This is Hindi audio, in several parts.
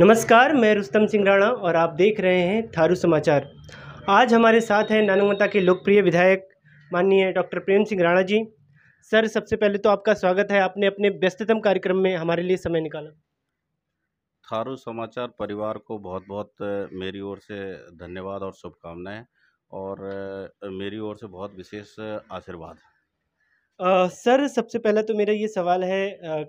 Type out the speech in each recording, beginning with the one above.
नमस्कार मैं रुस्तम सिंह राणा और आप देख रहे हैं थारू समाचार आज हमारे साथ हैं नानकमता के लोकप्रिय विधायक माननीय डॉक्टर प्रेम सिंह राणा जी सर सबसे पहले तो आपका स्वागत है आपने अपने व्यस्ततम कार्यक्रम में हमारे लिए समय निकाला थारू समाचार परिवार को बहुत बहुत मेरी ओर से धन्यवाद और शुभकामनाएं और मेरी ओर से बहुत विशेष आशीर्वाद सर सबसे पहले तो मेरा ये सवाल है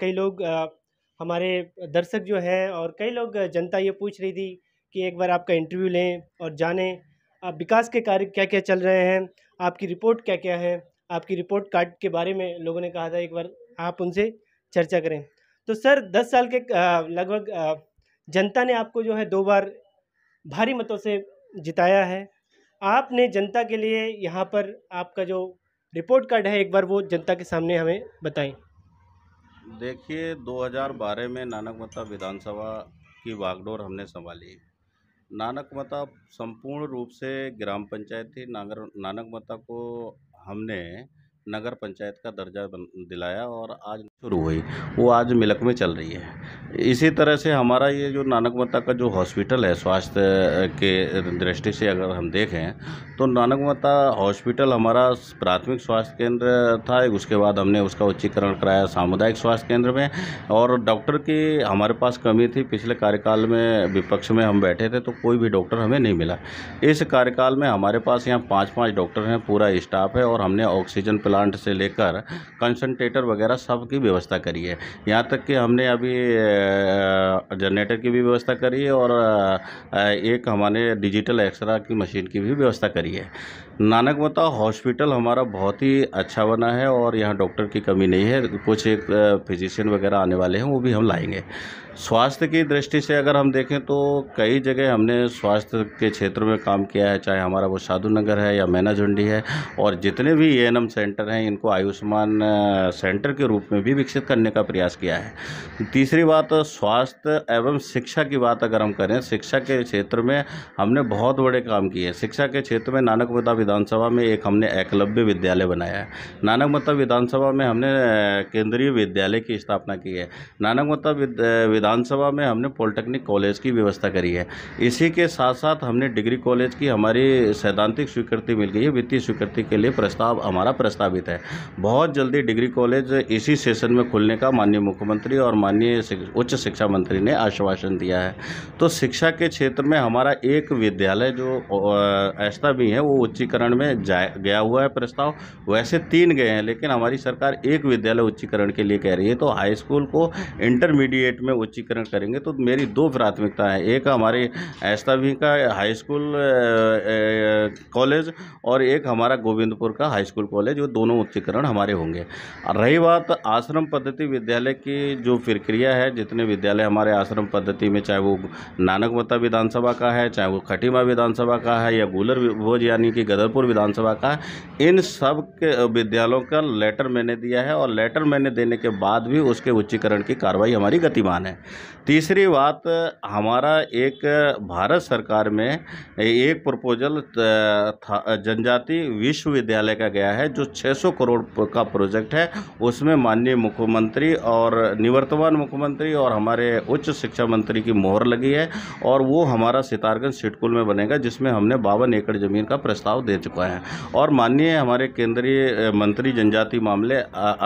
कई लोग हमारे दर्शक जो हैं और कई लोग जनता ये पूछ रही थी कि एक बार आपका इंटरव्यू लें और जानें आप विकास के कार्य क्या क्या चल रहे हैं आपकी रिपोर्ट क्या क्या है आपकी रिपोर्ट कार्ड के बारे में लोगों ने कहा था एक बार आप उनसे चर्चा करें तो सर दस साल के लगभग जनता ने आपको जो है दो बार भारी मतों से जिताया है आपने जनता के लिए यहाँ पर आपका जो रिपोर्ट कार्ड है एक बार वो जनता के सामने हमें बताएं देखिए 2012 में नानक मता विधानसभा की बागडोर हमने संभाली नानक मता संपूर्ण रूप से ग्राम पंचायत थी नागर नानक मता को हमने नगर पंचायत का दर्जा दिलाया और आज शुरू हुई वो आज मिलक में चल रही है इसी तरह से हमारा ये जो नानक माता का जो हॉस्पिटल है स्वास्थ्य के दृष्टि से अगर हम देखें तो नानक माता हॉस्पिटल हमारा प्राथमिक स्वास्थ्य केंद्र था उसके बाद हमने उसका उच्चीकरण कराया सामुदायिक स्वास्थ्य केंद्र में और डॉक्टर की हमारे पास कमी थी पिछले कार्यकाल में विपक्ष में हम बैठे थे तो कोई भी डॉक्टर हमें नहीं मिला इस कार्यकाल में हमारे पास यहाँ पाँच पाँच डॉक्टर हैं पूरा स्टाफ है और हमने ऑक्सीजन प्लांट से लेकर कंसनट्रेटर वगैरह सब व्यवस्था करी है यहाँ तक कि हमने अभी जनरेटर की भी व्यवस्था करी है और एक हमारे डिजिटल एक्सरा की मशीन की भी व्यवस्था करी है नानक बताओ हॉस्पिटल हमारा बहुत ही अच्छा बना है और यहाँ डॉक्टर की कमी नहीं है कुछ एक फिजिशियन वगैरह आने वाले हैं वो भी हम लाएंगे स्वास्थ्य की दृष्टि से अगर हम देखें तो कई जगह हमने स्वास्थ्य के क्षेत्र में काम किया है चाहे हमारा वो साधु नगर है या मैना झुंडी है और जितने भी ए सेंटर हैं इनको आयुष्मान सेंटर के रूप में भी विकसित करने का प्रयास किया है तीसरी बात स्वास्थ्य एवं शिक्षा की बात अगर हम करें शिक्षा के क्षेत्र में हमने बहुत बड़े काम किए शिक्षा के क्षेत्र में नानक विधानसभा में एक हमने एकलव्य विद्यालय बनाया है नानक मत्ता विधानसभा में हमने केंद्रीय विद्यालय की स्थापना की है नानक मत्ता विधानसभा में हमने पॉलिटेक्निक कॉलेज की व्यवस्था करी है इसी के साथ साथ हमने डिग्री कॉलेज की हमारी सैद्धांतिक स्वीकृति मिल गई है वित्तीय स्वीकृति के लिए प्रस्ताव हमारा प्रस्तावित है बहुत जल्दी डिग्री कॉलेज इसी सेशन में खुलने का माननीय मुख्यमंत्री और माननीय उच्च शिक्षा मंत्री ने आश्वासन दिया है तो शिक्षा के क्षेत्र में हमारा एक विद्यालय जो ऐसा भी है वो उच्चीकरण उच्चीकरण में जाए गया हुआ है प्रस्ताव वैसे तीन गए हैं लेकिन हमारी सरकार एक विद्यालय उच्चीकरण के लिए कह रही है तो हाई स्कूल को इंटरमीडिएट में उच्चीकरण करेंगे तो मेरी दो प्राथमिकता है एक हमारे ऐस्तावी का हाई स्कूल कॉलेज और एक हमारा गोविंदपुर का हाई स्कूल कॉलेज वो दोनों उच्चीकरण हमारे होंगे रही बात आश्रम पद्धति विद्यालय की जो प्रक्रिया है जितने विद्यालय हमारे आश्रम पद्धति में चाहे वो नानकमता विधानसभा का है चाहे वो खटीमा विधानसभा का है या गुलर भोज यानी कि गदर छतरपुर विधानसभा का इन सब के विद्यालयों का लेटर मैंने दिया है और लेटर मैंने देने के बाद भी उसके उच्चीकरण की कार्रवाई हमारी गतिमान है तीसरी बात हमारा एक भारत सरकार में एक प्रपोजल जनजाति विश्वविद्यालय का गया है जो 600 करोड़ का प्रोजेक्ट है उसमें माननीय मुख्यमंत्री और निवर्तमान मुख्यमंत्री और हमारे उच्च शिक्षा मंत्री की मोहर लगी है और वो हमारा सितारगंज सिटकुल में बनेगा जिसमें हमने बावन एकड़ ज़मीन का प्रस्ताव दे चुका है और माननीय हमारे केंद्रीय मंत्री जनजाति मामले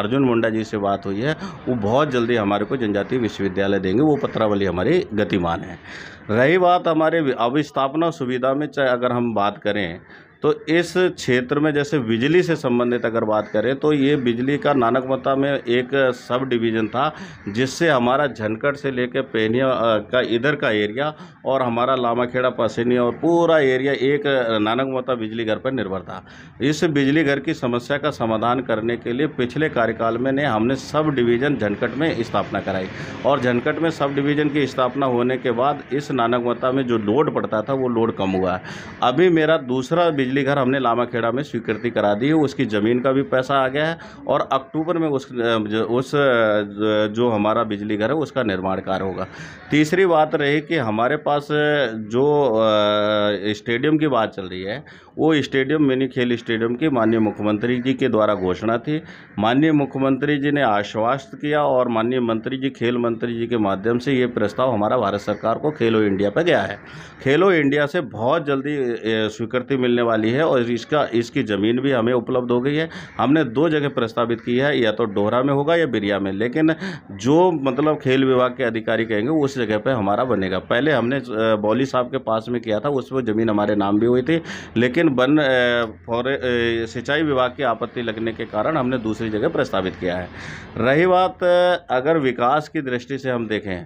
अर्जुन मुंडा जी से बात हुई है वो बहुत जल्दी हमारे को जनजातीय विश्वविद्यालय देंगे वो पत्रावली हमारी गतिमान है रही बात हमारे अविस्थापना सुविधा में चाहे अगर हम बात करें तो इस क्षेत्र में जैसे बिजली से संबंधित अगर बात करें तो ये बिजली का नानक मता में एक सब डिवीज़न था जिससे हमारा झनकट से लेकर पेनिया का इधर का एरिया और हमारा लामाखेड़ा पसीनी और पूरा एरिया एक नानक मता बिजली घर पर निर्भर था इस बिजली घर की समस्या का समाधान करने के लिए पिछले कार्यकाल में ने हमने सब डिवीज़न झनकट में स्थापना कराई और झनकट में सब डिवीज़न की स्थापना होने के बाद इस नानक मता में जो लोड पड़ता था वो लोड कम हुआ है अभी मेरा दूसरा बिजली बिजली घर हमने लामाखेड़ा में स्वीकृति करा दी है उसकी ज़मीन का भी पैसा आ गया है और अक्टूबर में उस उस जो हमारा बिजली घर है उसका निर्माण कार्य होगा तीसरी बात रही कि हमारे पास जो स्टेडियम की बात चल रही है वो स्टेडियम मिनी खेल स्टेडियम की माननीय मुख्यमंत्री जी के द्वारा घोषणा थी माननीय मुख्यमंत्री जी ने आश्वास्त किया और माननीय मंत्री जी खेल मंत्री जी के माध्यम से ये प्रस्ताव हमारा भारत सरकार को खेलो इंडिया पर गया है खेलो इंडिया से बहुत जल्दी स्वीकृति मिलने वाली है और इसका इसकी ज़मीन भी हमें उपलब्ध हो गई है हमने दो जगह प्रस्तावित की है या तो डोहरा में होगा या बिरिया में लेकिन जो मतलब खेल विभाग के अधिकारी कहेंगे उस जगह पर हमारा बनेगा पहले हमने बौली साहब के पास में किया था उसमें ज़मीन हमारे नाम भी हुई थी लेकिन लेकिन वन फॉरे सिंचाई विभाग की आपत्ति लगने के कारण हमने दूसरी जगह प्रस्तावित किया है रही बात अगर विकास की दृष्टि से हम देखें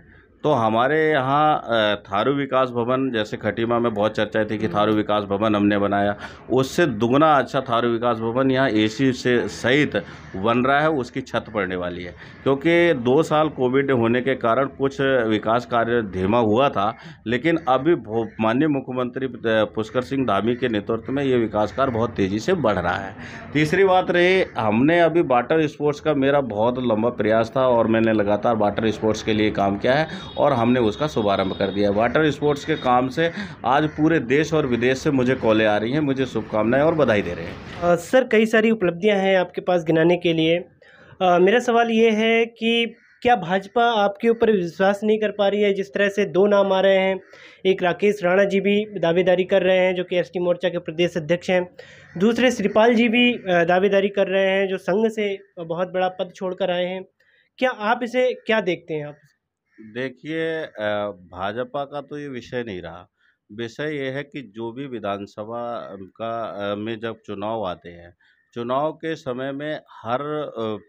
तो हमारे यहाँ थारू विकास भवन जैसे खटीमा में बहुत चर्चाएं थी कि हम्म। थारू विकास भवन हमने बनाया उससे दुगना अच्छा थारू विकास भवन यहाँ एसी से सहित बन रहा है उसकी छत पड़ने वाली है क्योंकि दो साल कोविड होने के कारण कुछ विकास कार्य धीमा हुआ था लेकिन अभी माननीय मुख्यमंत्री पुष्कर सिंह धामी के नेतृत्व में ये विकास कार्य बहुत तेज़ी से बढ़ रहा है तीसरी बात रही हमने अभी वाटर स्पोर्ट्स का मेरा बहुत लंबा प्रयास था और मैंने लगातार वाटर स्पोर्ट्स के लिए काम किया है और हमने उसका शुभारंभ कर दिया वाटर स्पोर्ट्स के काम से आज पूरे देश और विदेश से मुझे कॉलें आ रही हैं मुझे शुभकामनाएं और बधाई दे रहे हैं सर कई सारी उपलब्धियाँ हैं आपके पास गिनाने के लिए आ, मेरा सवाल ये है कि क्या भाजपा आपके ऊपर विश्वास नहीं कर पा रही है जिस तरह से दो नाम आ रहे हैं एक राकेश राणा जी भी दावेदारी कर रहे हैं जो कि एस मोर्चा के प्रदेश अध्यक्ष हैं दूसरे श्रीपाल जी भी दावेदारी कर रहे हैं जो संघ से बहुत बड़ा पद छोड़कर आए हैं क्या आप इसे क्या देखते हैं आप देखिए भाजपा का तो ये विषय नहीं रहा। विषय ये है कि जो भी विधानसभा का में जब चुनाव आते हैं, चुनाव के समय में हर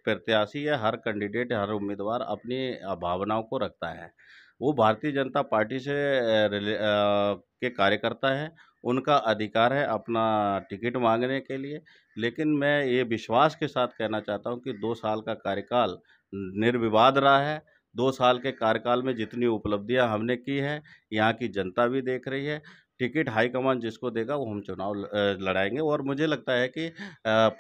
प्रत्याशी या हर कैंडिडेट, हर उम्मीदवार अपनी भावनाओं को रखता है। वो भारतीय जनता पार्टी से के कार्यकर्ता हैं, उनका अधिकार है अपना टिकट मांगने के लिए। लेकिन मैं ये विश्वास के साथ कहना चाहता हूँ कि दो साल का कार्यकाल निर्विवाद रहा है। दो साल के कार्यकाल में जितनी उपलब्धियां हमने की हैं यहाँ की जनता भी देख रही है टिकट हाईकमान जिसको देगा वो हम चुनाव लड़ाएंगे और मुझे लगता है कि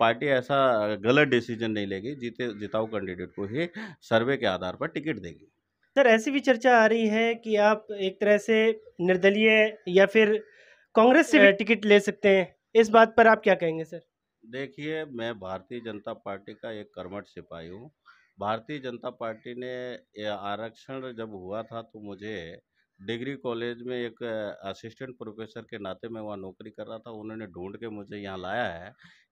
पार्टी ऐसा गलत डिसीजन नहीं लेगी जीते जिताऊ कैंडिडेट को ही सर्वे के आधार पर टिकट देगी सर ऐसी भी चर्चा आ रही है कि आप एक तरह से निर्दलीय या फिर कांग्रेस से टिकट ले सकते हैं इस बात पर आप क्या कहेंगे सर देखिए मैं भारतीय जनता पार्टी का एक कर्मठ सिपाही हूँ भारतीय जनता पार्टी ने आरक्षण जब हुआ था तो मुझे डिग्री कॉलेज में एक असिस्टेंट प्रोफेसर के नाते मैं वहाँ नौकरी कर रहा था उन्होंने ढूंढ के मुझे यहाँ लाया है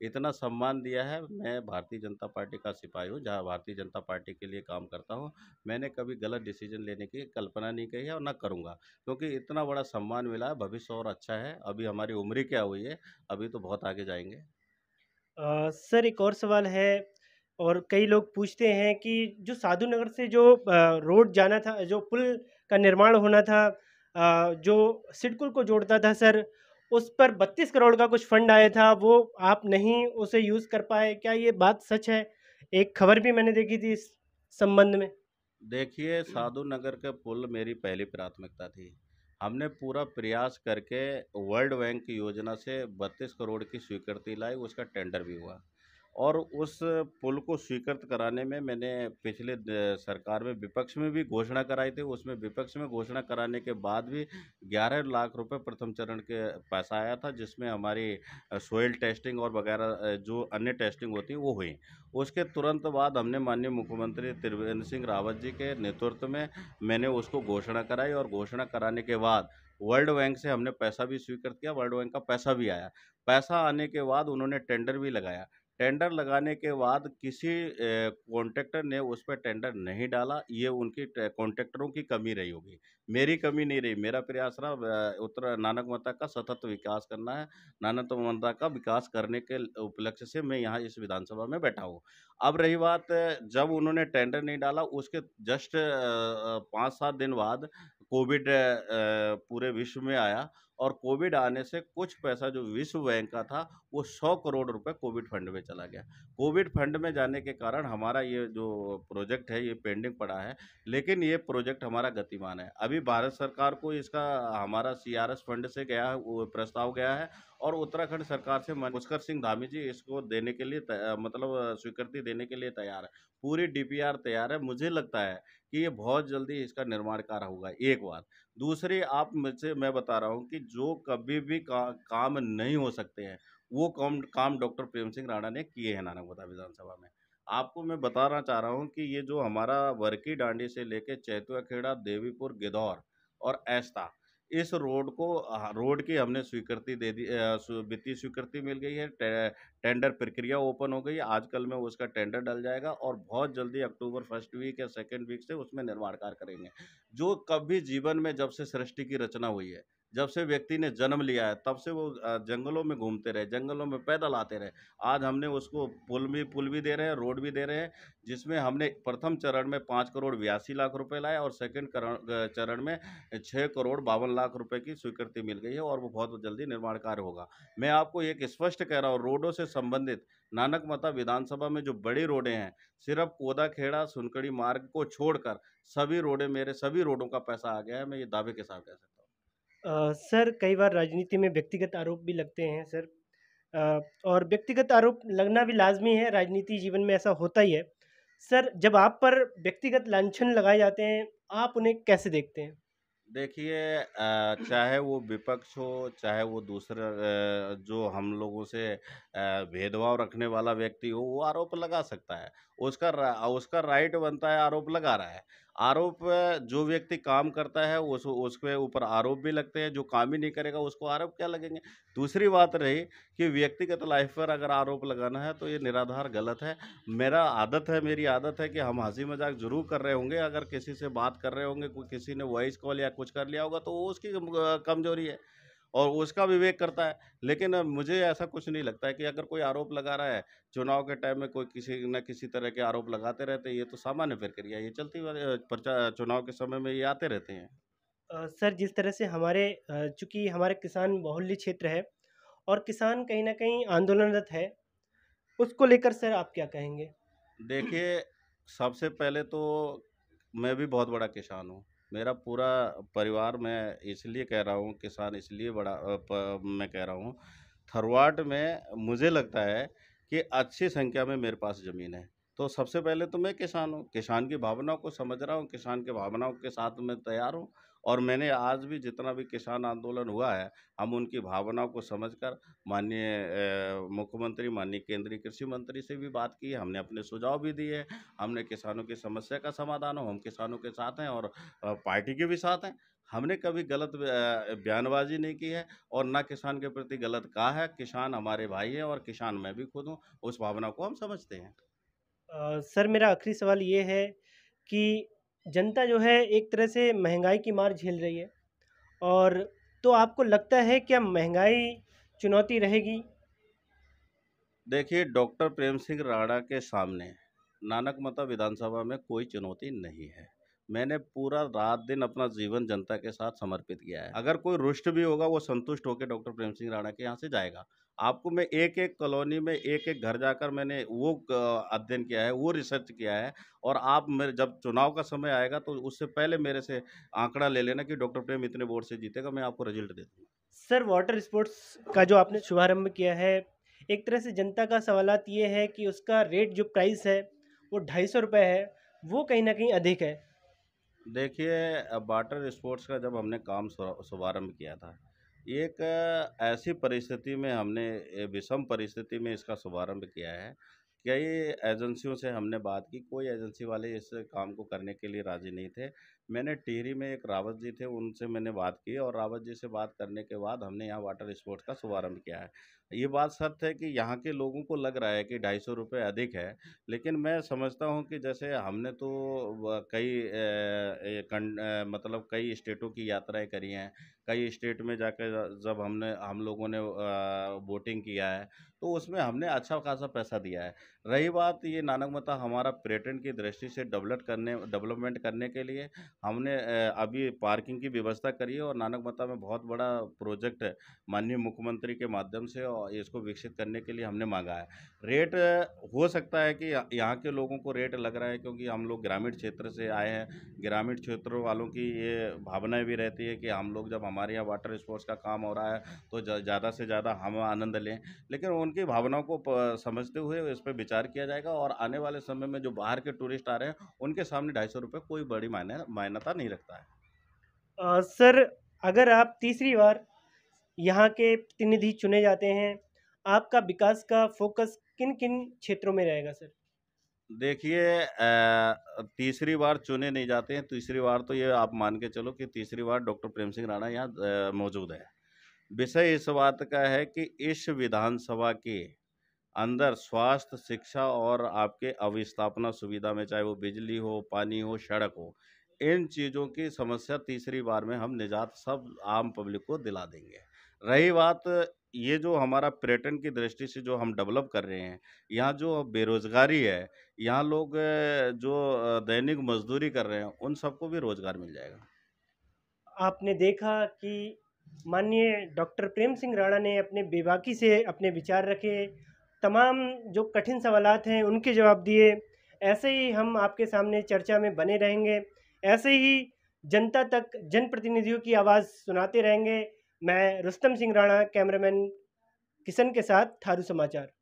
इतना सम्मान दिया है मैं भारतीय जनता पार्टी का सिपाही हूँ जहाँ भारतीय जनता पार्टी के लिए काम करता हूँ मैंने कभी गलत डिसीजन लेने की कल्पना नहीं की है और ना करूँगा क्योंकि तो इतना बड़ा सम्मान मिला है भविष्य और अच्छा है अभी हमारी उम्र क्या हुई है अभी तो बहुत आगे जाएंगे आ, सर एक और सवाल है और कई लोग पूछते हैं कि जो साधु नगर से जो रोड जाना था जो पुल का निर्माण होना था जो सिडकुल को जोड़ता था सर उस पर बत्तीस करोड़ का कुछ फंड आया था वो आप नहीं उसे यूज़ कर पाए क्या ये बात सच है एक खबर भी मैंने देखी थी इस संबंध में देखिए साधु नगर के पुल मेरी पहली प्राथमिकता थी हमने पूरा प्रयास करके वर्ल्ड बैंक की योजना से बत्तीस करोड़ की स्वीकृति लाई उसका टेंडर भी हुआ और उस पुल को स्वीकृत कराने में मैंने पिछले सरकार में विपक्ष में भी घोषणा कराई थी उसमें विपक्ष में घोषणा कराने के बाद भी 11 लाख रुपए प्रथम चरण के पैसा आया था जिसमें हमारी सोयल टेस्टिंग और वगैरह जो अन्य टेस्टिंग होती वो हुई उसके तुरंत बाद हमने माननीय मुख्यमंत्री त्रिवेंद्र सिंह रावत जी के नेतृत्व में मैंने उसको घोषणा कराई और घोषणा कराने के बाद वर्ल्ड बैंक से हमने पैसा भी स्वीकृत किया वर्ल्ड बैंक का पैसा भी आया पैसा आने के बाद उन्होंने टेंडर भी लगाया टेंडर लगाने के बाद किसी कॉन्ट्रैक्टर ने उस पर टेंडर नहीं डाला ये उनकी कॉन्ट्रैक्टरों की कमी रही होगी मेरी कमी नहीं रही मेरा प्रयास रहा उत्तर नानक माता का सतत विकास करना है नानक माता का विकास करने के उपलक्ष्य से मैं यहाँ इस विधानसभा में बैठा हूँ अब रही बात जब उन्होंने टेंडर नहीं डाला उसके जस्ट पाँच सात दिन बाद कोविड पूरे विश्व में आया और कोविड आने से कुछ पैसा जो विश्व बैंक का था वो सौ करोड़ रुपए कोविड फंड में चला गया कोविड फंड में जाने के कारण हमारा ये जो प्रोजेक्ट है ये पेंडिंग पड़ा है लेकिन ये प्रोजेक्ट हमारा गतिमान है अभी भारत सरकार को इसका हमारा सी फंड से गया वो प्रस्ताव गया है और उत्तराखंड सरकार से मनुष्कर सिंह धामी जी इसको देने के लिए मतलब स्वीकृति देने के लिए तैयार है पूरी डी तैयार है मुझे लगता है कि ये बहुत जल्दी इसका निर्माण कार्य होगा एक बार दूसरे आप मुझसे मैं बता रहा हूँ कि जो कभी भी का, काम नहीं हो सकते हैं वो काम काम डॉक्टर प्रेम सिंह राणा ने किए हैं नानकबता विधानसभा में आपको मैं बताना चाह रहा हूँ कि ये जो हमारा वर्की डांडी से लेके चैतुआ खेड़ा देवीपुर गिदौर और ऐस्ता इस रोड को हाँ, रोड की हमने स्वीकृति दे दी वित्तीय स्वीकृति मिल गई है टे, टेंडर प्रक्रिया ओपन हो गई है आजकल में उसका टेंडर डल जाएगा और बहुत जल्दी अक्टूबर फर्स्ट वीक या सेकेंड वीक से उसमें निर्माण कार्य करेंगे जो कभी जीवन में जब से सृष्टि की रचना हुई है जब से व्यक्ति ने जन्म लिया है तब से वो जंगलों में घूमते रहे जंगलों में पैदल आते रहे आज हमने उसको पुल भी पुल भी दे रहे हैं रोड भी दे रहे हैं जिसमें हमने प्रथम चरण में पाँच करोड़ बयासी लाख रुपए लाए और सेकंड चरण में छः करोड़ बावन लाख रुपए की स्वीकृति मिल गई है और वो बहुत जल्दी निर्माण कार्य होगा मैं आपको एक स्पष्ट कह रहा हूँ रोडों से संबंधित नानक मता विधानसभा में जो बड़ी रोडें हैं सिर्फ कोदा खेड़ा सुनकड़ी मार्ग को छोड़कर सभी रोडें मेरे सभी रोडों का पैसा आ गया है मैं ये दावे के साथ कह सकता आ, सर कई बार राजनीति में व्यक्तिगत आरोप भी लगते हैं सर और व्यक्तिगत आरोप लगना भी लाजमी है राजनीति जीवन में ऐसा होता ही है सर जब आप पर व्यक्तिगत लाछन लगाए जाते हैं आप उन्हें कैसे देखते हैं देखिए चाहे वो विपक्ष हो चाहे वो दूसरा जो हम लोगों से भेदभाव रखने वाला व्यक्ति हो वो आरोप लगा सकता है उसका उसका राइट बनता है आरोप लगा रहा है आरोप जो व्यक्ति काम करता है उस उसके ऊपर आरोप भी लगते हैं जो काम ही नहीं करेगा उसको आरोप क्या लगेंगे दूसरी बात रही कि व्यक्तिगत लाइफ पर अगर आरोप लगाना है तो ये निराधार गलत है मेरा आदत है मेरी आदत है कि हम हंसी मजाक जरूर कर रहे होंगे अगर किसी से बात कर रहे होंगे किसी ने वॉइस कॉल या कुछ कर लिया होगा तो वो उसकी कमजोरी है और उसका विवेक करता है लेकिन मुझे ऐसा कुछ नहीं लगता है कि अगर कोई आरोप लगा रहा है चुनाव के टाइम में कोई किसी न किसी तरह के आरोप लगाते रहते हैं ये तो सामान्य प्रक्रिया ये चलती प्रचार चुनाव के समय में ये आते रहते हैं सर जिस तरह से हमारे चूँकि हमारे किसान बहुल्य क्षेत्र है और किसान कहीं ना कहीं आंदोलनरत है उसको लेकर सर आप क्या कहेंगे देखिए सबसे पहले तो मैं भी बहुत बड़ा किसान हूँ मेरा पूरा परिवार मैं इसलिए कह रहा हूँ किसान इसलिए बड़ा प, मैं कह रहा हूँ थरवाट में मुझे लगता है कि अच्छी संख्या में मेरे पास ज़मीन है तो सबसे पहले तो मैं किसान हूँ किसान की भावनाओं को समझ रहा हूँ किसान की भावनाओं के साथ मैं तैयार हूँ और मैंने आज भी जितना भी किसान आंदोलन हुआ है हम उनकी भावनाओं को समझकर माननीय मुख्यमंत्री माननीय केंद्रीय कृषि मंत्री से भी बात की हमने अपने सुझाव भी दिए हमने किसानों की समस्या का समाधान हो हम किसानों के साथ हैं और पार्टी के भी साथ हैं हमने कभी गलत बयानबाजी नहीं की है और ना किसान के प्रति गलत कहा है किसान हमारे भाई है और किसान मैं भी खुद हूँ उस भावना को हम समझते हैं आ, सर मेरा आखिरी सवाल ये है कि जनता जो है एक तरह से महंगाई की मार झेल रही है और तो आपको लगता है क्या महंगाई चुनौती रहेगी देखिए डॉक्टर प्रेम सिंह राणा के सामने नानक मता विधानसभा में कोई चुनौती नहीं है मैंने पूरा रात दिन अपना जीवन जनता के साथ समर्पित किया है अगर कोई रुष्ट भी होगा वो संतुष्ट होकर डॉक्टर प्रेम सिंह राणा के यहाँ से जाएगा आपको मैं एक एक कॉलोनी में एक एक घर जाकर मैंने वो अध्ययन किया है वो रिसर्च किया है और आप मेरे जब चुनाव का समय आएगा तो उससे पहले मेरे से आंकड़ा ले लेना कि डॉक्टर प्रेम इतने वोट से जीतेगा मैं आपको रिजल्ट दे दूँगा सर वाटर स्पोर्ट्स का जो आपने शुभारम्भ किया है एक तरह से जनता का सवाल ये है कि उसका रेट जो प्राइस है वो ढाई सौ रुपये है वो कहीं ना कहीं अधिक है देखिए वाटर स्पोर्ट्स का जब हमने काम शुभारम्भ किया था एक ऐसी परिस्थिति में हमने विषम परिस्थिति में इसका शुभारम्भ किया है कई एजेंसियों से हमने बात की कोई एजेंसी वाले इस काम को करने के लिए राज़ी नहीं थे मैंने टिहरी में एक रावत जी थे उनसे मैंने बात की और रावत जी से बात करने के बाद हमने यहाँ वाटर स्पोर्ट्स का शुभारंभ किया है ये बात सत्य है कि यहाँ के लोगों को लग रहा है कि ढाई सौ रुपये अधिक है लेकिन मैं समझता हूँ कि जैसे हमने तो कई मतलब कई स्टेटों की यात्राएं करी हैं कई स्टेट में जाकर जब हमने हम लोगों ने वोटिंग किया है तो उसमें हमने अच्छा खासा पैसा दिया है रही बात ये नानक मता हमारा पर्यटन की दृष्टि से डेवलप करने डेवलपमेंट करने के लिए हमने अभी पार्किंग की व्यवस्था करी है और नानक माता में बहुत बड़ा प्रोजेक्ट है माननीय मुख्यमंत्री के माध्यम से और इसको विकसित करने के लिए हमने मांगा है रेट हो सकता है कि यहाँ के लोगों को रेट लग रहा है क्योंकि हम लोग ग्रामीण क्षेत्र से आए हैं ग्रामीण क्षेत्रों वालों की ये भावनाएँ भी रहती है कि हम लोग जब हमारे यहाँ वाटर स्पोर्ट्स का काम हो रहा है तो ज़्यादा से ज़्यादा हम आनंद लें लेकिन उनकी भावनाओं को समझते हुए इस पर विचार किया जाएगा और आने वाले समय में जो बाहर के टूरिस्ट आ रहे हैं उनके सामने ढाई सौ रुपये कोई बड़ी मायने मान्यता नहीं रखता है आ, सर अगर आप तीसरी बार यहाँ के प्रतिनिधि चुने जाते हैं आपका विकास का फोकस किन किन क्षेत्रों में रहेगा सर देखिए तीसरी बार चुने नहीं जाते हैं तीसरी बार तो ये आप मान के चलो कि तीसरी बार डॉक्टर प्रेम सिंह राणा यहाँ मौजूद है विषय इस बात का है कि इस विधानसभा के अंदर स्वास्थ्य शिक्षा और आपके अविस्थापना सुविधा में चाहे वो बिजली हो पानी हो सड़क हो इन चीज़ों की समस्या तीसरी बार में हम निजात सब आम पब्लिक को दिला देंगे रही बात ये जो हमारा पर्यटन की दृष्टि से जो हम डेवलप कर रहे हैं यहाँ जो बेरोज़गारी है यहाँ लोग जो दैनिक मजदूरी कर रहे हैं उन सबको भी रोज़गार मिल जाएगा आपने देखा कि माननीय डॉक्टर प्रेम सिंह राणा ने अपने बेबाकी से अपने विचार रखे तमाम जो कठिन सवालत हैं उनके जवाब दिए ऐसे ही हम आपके सामने चर्चा में बने रहेंगे ऐसे ही जनता तक जनप्रतिनिधियों की आवाज़ सुनाते रहेंगे मैं रुस्तम सिंह राणा कैमरामैन किशन के साथ थारू समाचार